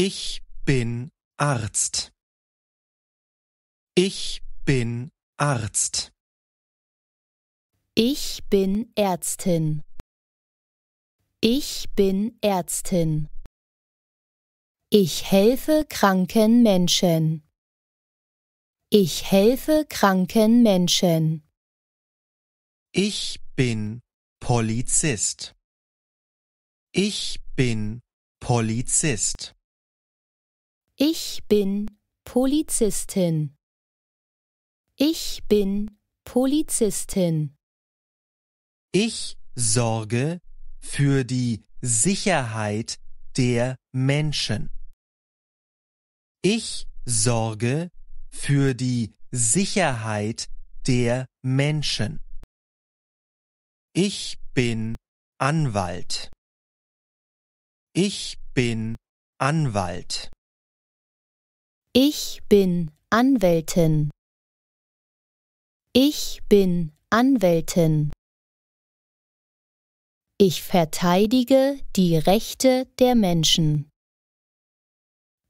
Ich bin Arzt. Ich bin Arzt. Ich bin Ärztin. Ich bin Ärztin. Ich helfe kranken Menschen. Ich helfe kranken Menschen. Ich bin Polizist. Ich bin Polizist. Ich bin Polizistin. Ich bin Polizistin. Ich sorge für die Sicherheit der Menschen. Ich sorge für die Sicherheit der Menschen. Ich bin Anwalt. Ich bin Anwalt. Ich bin Anwältin. Ich bin Anwältin. Ich verteidige die Rechte der Menschen.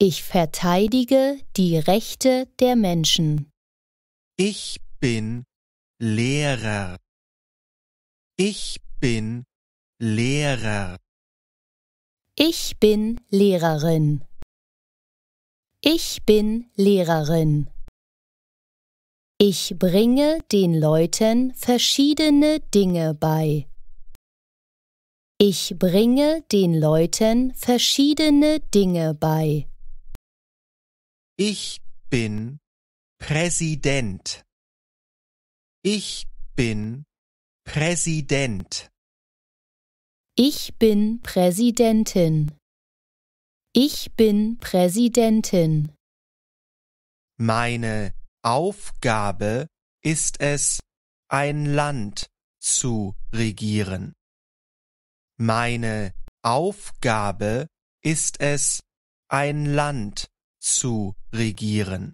Ich verteidige die Rechte der Menschen. Ich bin Lehrer. Ich bin Lehrer. Ich bin Lehrerin. Ich bin Lehrerin. Ich bringe den Leuten verschiedene Dinge bei. Ich bringe den Leuten verschiedene Dinge bei. Ich bin Präsident. Ich bin Präsident. Ich bin Präsidentin. Ich bin Präsidentin. Meine Aufgabe ist es, ein Land zu regieren. Meine Aufgabe ist es, ein Land zu regieren.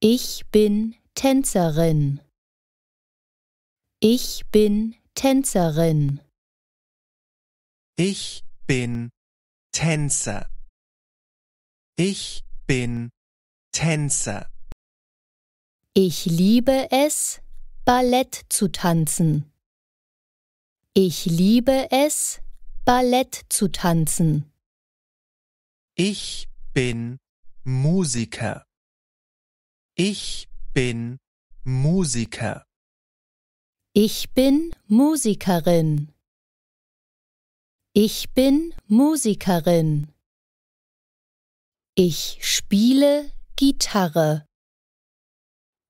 Ich bin Tänzerin. Ich bin Tänzerin. Ich bin Tänzer Ich bin Tänzer. Ich liebe es, Ballett zu tanzen. Ich liebe es, Ballett zu tanzen. Ich bin Musiker. Ich bin Musiker. Ich bin Musikerin. Ich bin Musikerin. Ich spiele Gitarre.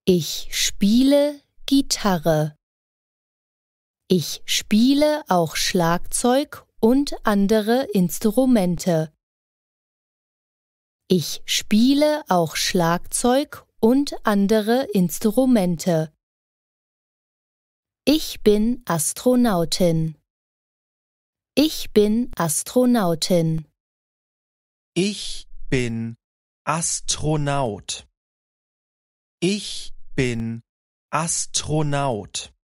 Ich spiele Gitarre. Ich spiele auch Schlagzeug und andere Instrumente. Ich spiele auch Schlagzeug und andere Instrumente. Ich bin Astronautin. Ich bin Astronautin. Ich bin Astronaut. Ich bin Astronaut.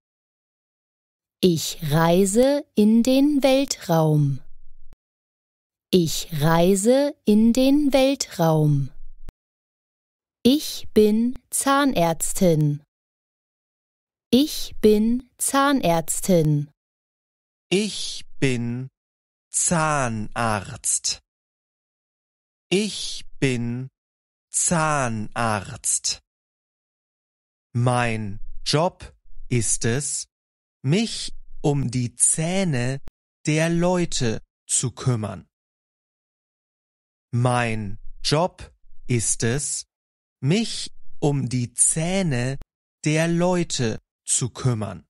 Ich reise in den Weltraum. Ich reise in den Weltraum. Ich bin Zahnärztin. Ich bin Zahnärztin. Ich bin Zahnarzt. Ich bin Zahnarzt. Mein Job ist es, mich um die Zähne der Leute zu kümmern. Mein Job ist es, mich um die Zähne der Leute zu kümmern.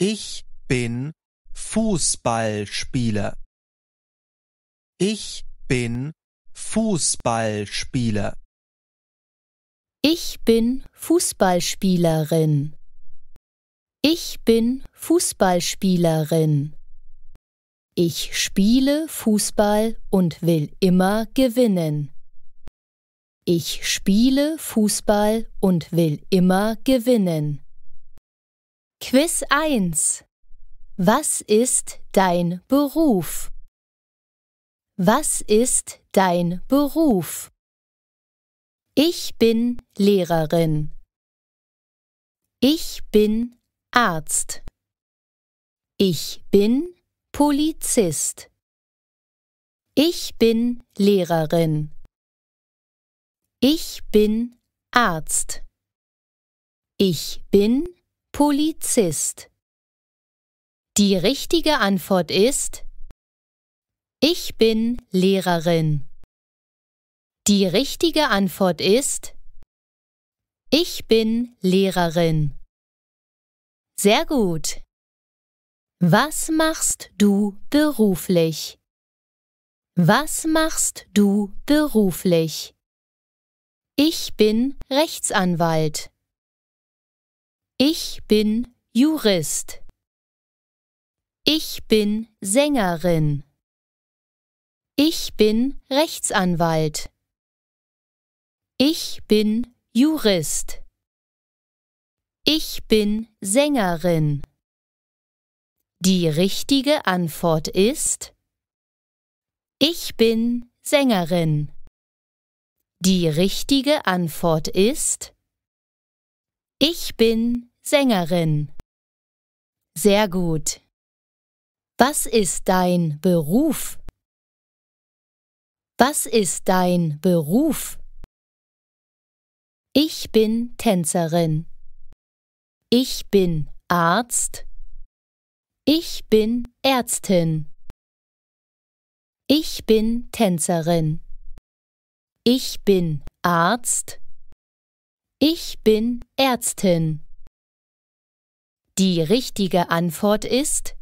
Ich bin Fußballspieler. Ich bin Fußballspieler. Ich bin Fußballspielerin. Ich bin Fußballspielerin. Ich spiele Fußball und will immer gewinnen. Ich spiele Fußball und will immer gewinnen. Quiz 1 was ist dein Beruf? Was ist dein Beruf? Ich bin Lehrerin. Ich bin Arzt. Ich bin Polizist. Ich bin Lehrerin. Ich bin Arzt. Ich bin Polizist. Die richtige Antwort ist Ich bin Lehrerin. Die richtige Antwort ist Ich bin Lehrerin. Sehr gut. Was machst du beruflich? Was machst du beruflich? Ich bin Rechtsanwalt. Ich bin Jurist. Ich bin Sängerin. Ich bin Rechtsanwalt. Ich bin Jurist. Ich bin Sängerin. Die richtige Antwort ist Ich bin Sängerin. Die richtige Antwort ist Ich bin Sängerin. Sehr gut. Was ist dein Beruf? Was ist dein Beruf? Ich bin Tänzerin. Ich bin Arzt. Ich bin Ärztin. Ich bin Tänzerin. Ich bin Arzt. Ich bin Ärztin. Die richtige Antwort ist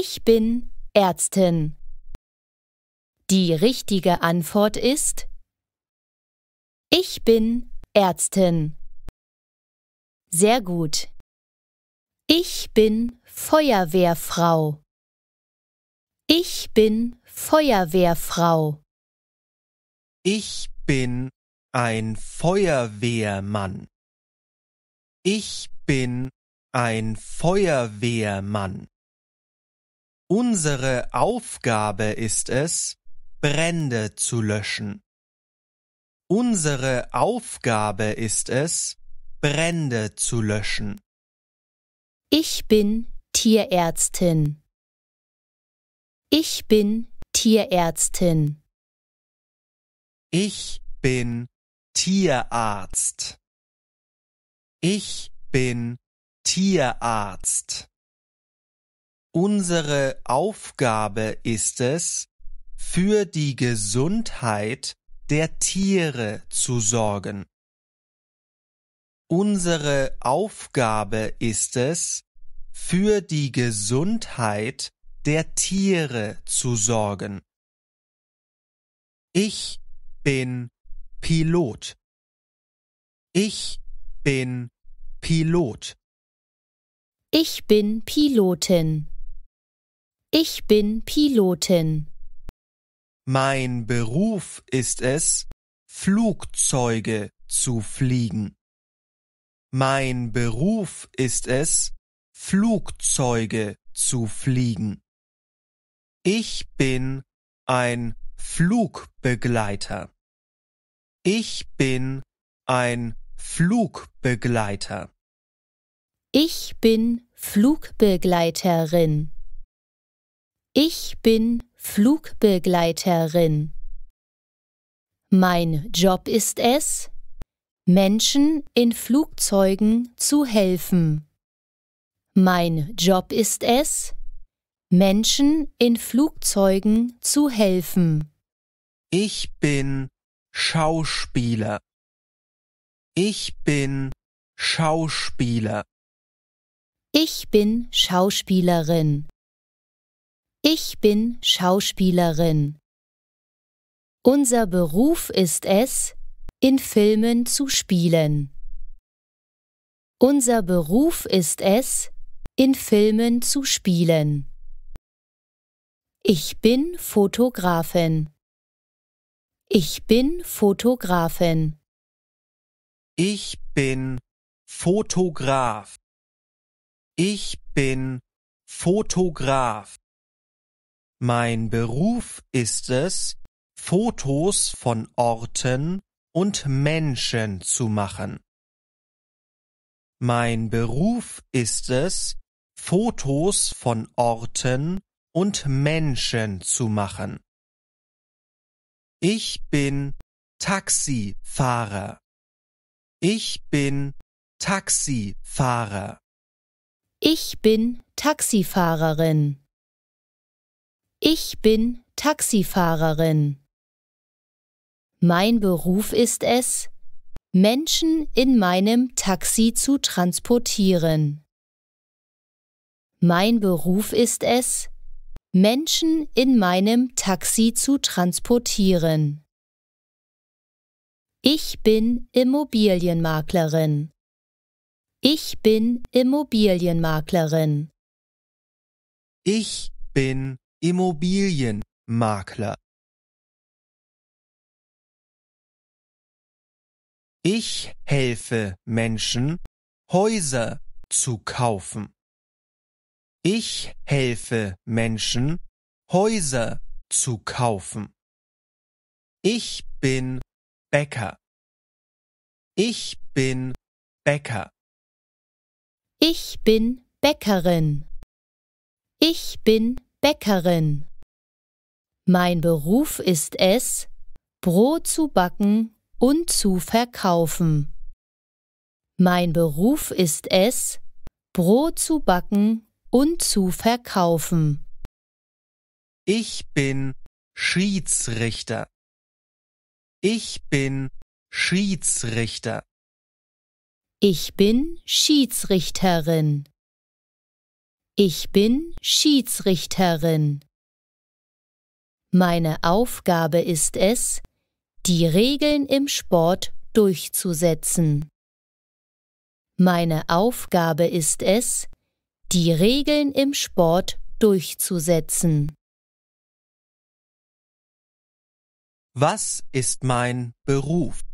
ich bin Ärztin. Die richtige Antwort ist Ich bin Ärztin. Sehr gut. Ich bin Feuerwehrfrau. Ich bin Feuerwehrfrau. Ich bin ein Feuerwehrmann. Ich bin ein Feuerwehrmann. Unsere Aufgabe ist es, Brände zu löschen. Unsere Aufgabe ist es, Brände zu löschen. Ich bin Tierärztin. Ich bin Tierärztin. Ich bin Tierarzt. Ich bin Tierarzt. Unsere Aufgabe ist es, für die Gesundheit der Tiere zu sorgen. Unsere Aufgabe ist es, für die Gesundheit der Tiere zu sorgen. Ich bin Pilot. Ich bin Pilot. Ich bin Pilotin. Ich bin Pilotin. Mein Beruf ist es, Flugzeuge zu fliegen. Mein Beruf ist es, Flugzeuge zu fliegen. Ich bin ein Flugbegleiter. Ich bin ein Flugbegleiter. Ich bin Flugbegleiterin. Ich bin Flugbegleiterin. Mein Job ist es, Menschen in Flugzeugen zu helfen. Mein Job ist es, Menschen in Flugzeugen zu helfen. Ich bin Schauspieler. Ich bin Schauspieler. Ich bin Schauspielerin. Ich bin Schauspielerin. Unser Beruf ist es, in Filmen zu spielen. Unser Beruf ist es, in Filmen zu spielen. Ich bin Fotografin. Ich bin Fotografin. Ich bin Fotograf. Ich bin Fotograf. Mein Beruf ist es, Fotos von Orten und Menschen zu machen. Mein Beruf ist es, Fotos von Orten und Menschen zu machen. Ich bin Taxifahrer. Ich bin Taxifahrer. Ich bin Taxifahrerin. Ich bin Taxifahrerin. Mein Beruf ist es, Menschen in meinem Taxi zu transportieren. Mein Beruf ist es, Menschen in meinem Taxi zu transportieren. Ich bin Immobilienmaklerin. Ich bin Immobilienmaklerin. Ich bin Immobilienmakler Ich helfe Menschen, Häuser zu kaufen. Ich helfe Menschen, Häuser zu kaufen. Ich bin Bäcker. Ich bin Bäcker. Ich bin Bäckerin. Ich bin Bäckerin. Mein Beruf ist es, Brot zu backen und zu verkaufen. Mein Beruf ist es, Brot zu backen und zu verkaufen. Ich bin Schiedsrichter. Ich bin Schiedsrichter. Ich bin Schiedsrichterin. Ich bin Schiedsrichterin. Meine Aufgabe ist es, die Regeln im Sport durchzusetzen. Meine Aufgabe ist es, die Regeln im Sport durchzusetzen. Was ist mein Beruf?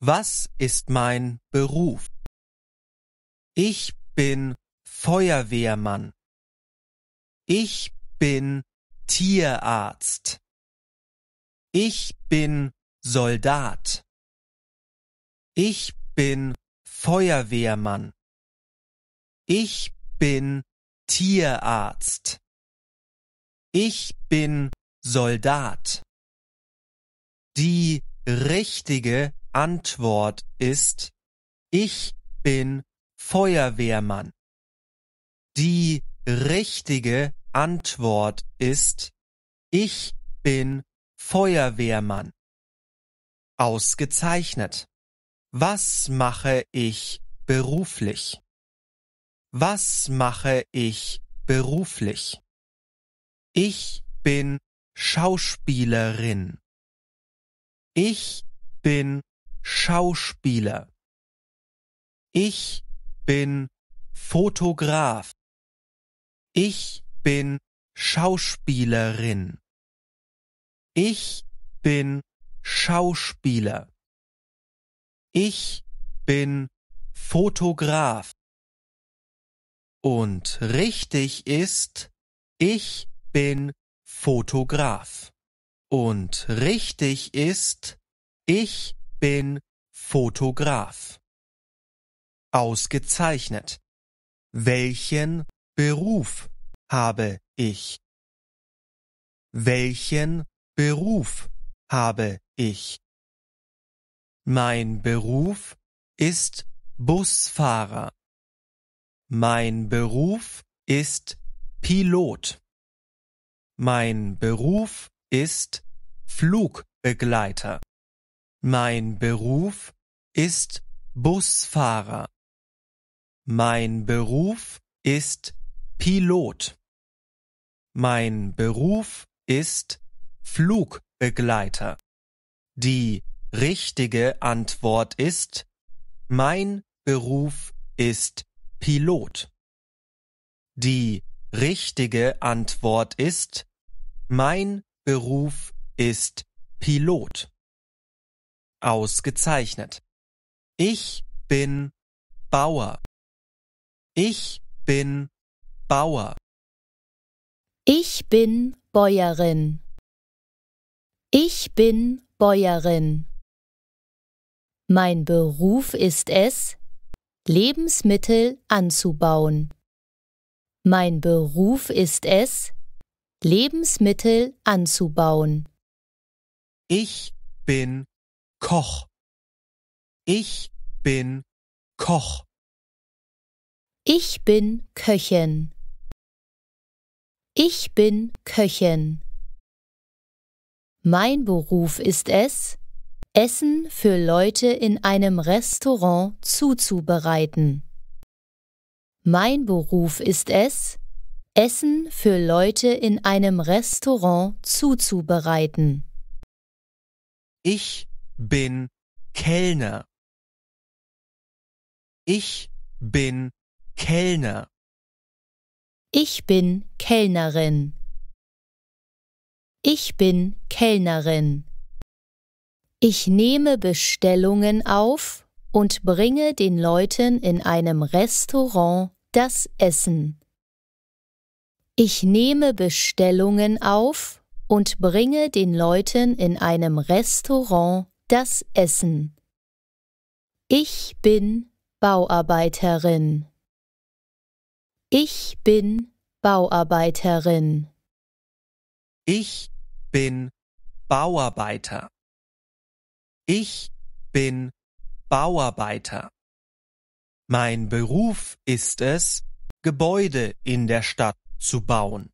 Was ist mein Beruf? Ich bin Feuerwehrmann. Ich bin Tierarzt. Ich bin Soldat. Ich bin Feuerwehrmann. Ich bin Tierarzt. Ich bin Soldat. Die richtige Antwort ist Ich bin Feuerwehrmann. Die richtige Antwort ist Ich bin Feuerwehrmann. Ausgezeichnet. Was mache ich beruflich? Was mache ich beruflich? Ich bin Schauspielerin. Ich bin Schauspieler. Ich bin Fotograf. Ich bin Schauspielerin. Ich bin Schauspieler. Ich bin Fotograf. Und richtig ist, ich bin Fotograf. Und richtig ist, ich bin Fotograf. Ausgezeichnet. Welchen Beruf habe ich? Welchen Beruf habe ich? Mein Beruf ist Busfahrer. Mein Beruf ist Pilot. Mein Beruf ist Flugbegleiter. Mein Beruf ist Busfahrer. Mein Beruf ist Pilot. Mein Beruf ist Flugbegleiter. Die richtige Antwort ist Mein Beruf ist Pilot. Die richtige Antwort ist Mein Beruf ist Pilot. Ausgezeichnet. Ich bin Bauer. Ich bin Bauer. Ich bin Bäuerin. Ich bin Bäuerin. Mein Beruf ist es, Lebensmittel anzubauen. Mein Beruf ist es, Lebensmittel anzubauen. Ich bin Koch. Ich bin Koch. Ich bin Köchin. Ich bin Köchin. Mein Beruf ist es, Essen für Leute in einem Restaurant zuzubereiten. Mein Beruf ist es, Essen für Leute in einem Restaurant zuzubereiten. Ich bin Kellner. Ich bin Kellner. Ich bin Kellnerin. Ich bin Kellnerin. Ich nehme Bestellungen auf und bringe den Leuten in einem Restaurant das Essen. Ich nehme Bestellungen auf und bringe den Leuten in einem Restaurant das Essen. Ich bin Bauarbeiterin. Ich bin Bauarbeiterin. Ich bin Bauarbeiter. Ich bin Bauarbeiter. Mein Beruf ist es, Gebäude in der Stadt zu bauen.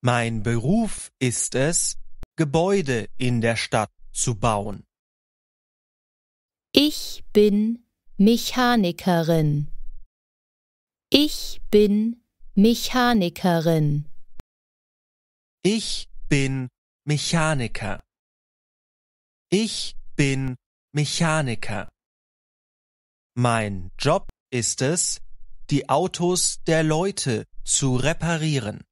Mein Beruf ist es, Gebäude in der Stadt zu bauen. Ich bin Mechanikerin. Ich bin Mechanikerin. Ich bin Mechaniker. Ich bin Mechaniker. Mein Job ist es, die Autos der Leute zu reparieren.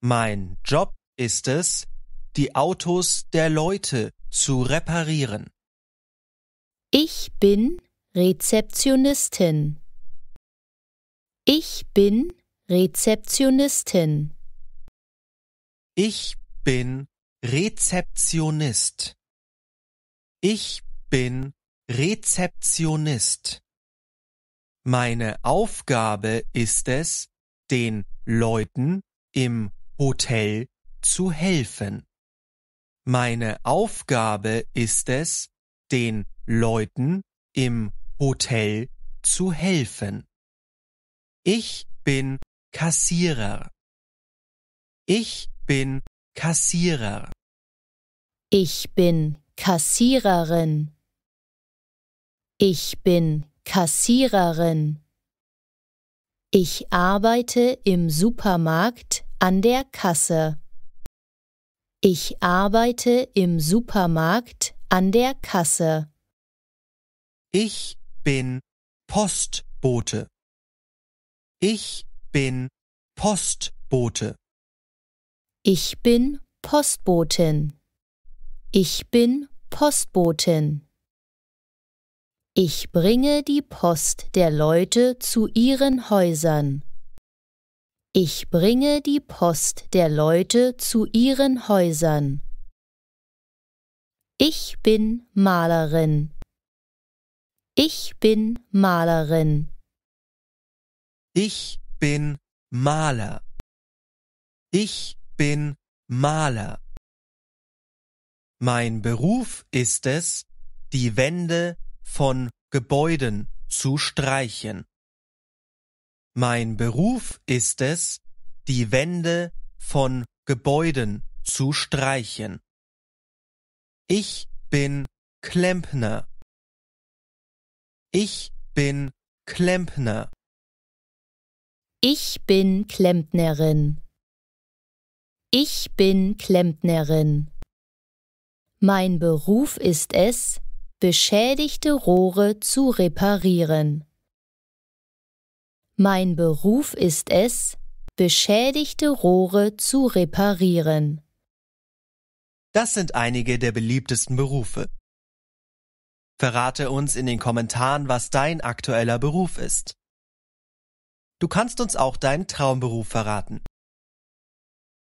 Mein Job ist es, die Autos der Leute zu reparieren. Ich bin Rezeptionistin. Ich bin Rezeptionistin. Ich bin Rezeptionist. Ich bin Rezeptionist. Meine Aufgabe ist es, den Leuten im Hotel zu helfen. Meine Aufgabe ist es, den Leuten im Hotel zu helfen. Ich bin Kassierer. Ich bin Kassierer. Ich bin Kassiererin. Ich bin Kassiererin. Ich arbeite im Supermarkt an der Kasse. Ich arbeite im Supermarkt an der Kasse. Ich bin Postbote. Ich bin Postbote. Ich bin Postbotin. Ich bin Postbotin. Ich bringe die Post der Leute zu ihren Häusern. Ich bringe die Post der Leute zu ihren Häusern. Ich bin Malerin. Ich bin Malerin. Ich bin Maler. Ich bin Maler. Mein Beruf ist es, die Wände von Gebäuden zu streichen. Mein Beruf ist es, die Wände von Gebäuden zu streichen. Ich bin Klempner. Ich bin Klempner. Ich bin Klempnerin. Ich bin Klempnerin. Mein Beruf ist es, beschädigte Rohre zu reparieren. Mein Beruf ist es, beschädigte Rohre zu reparieren. Das sind einige der beliebtesten Berufe. Verrate uns in den Kommentaren, was dein aktueller Beruf ist. Du kannst uns auch deinen Traumberuf verraten.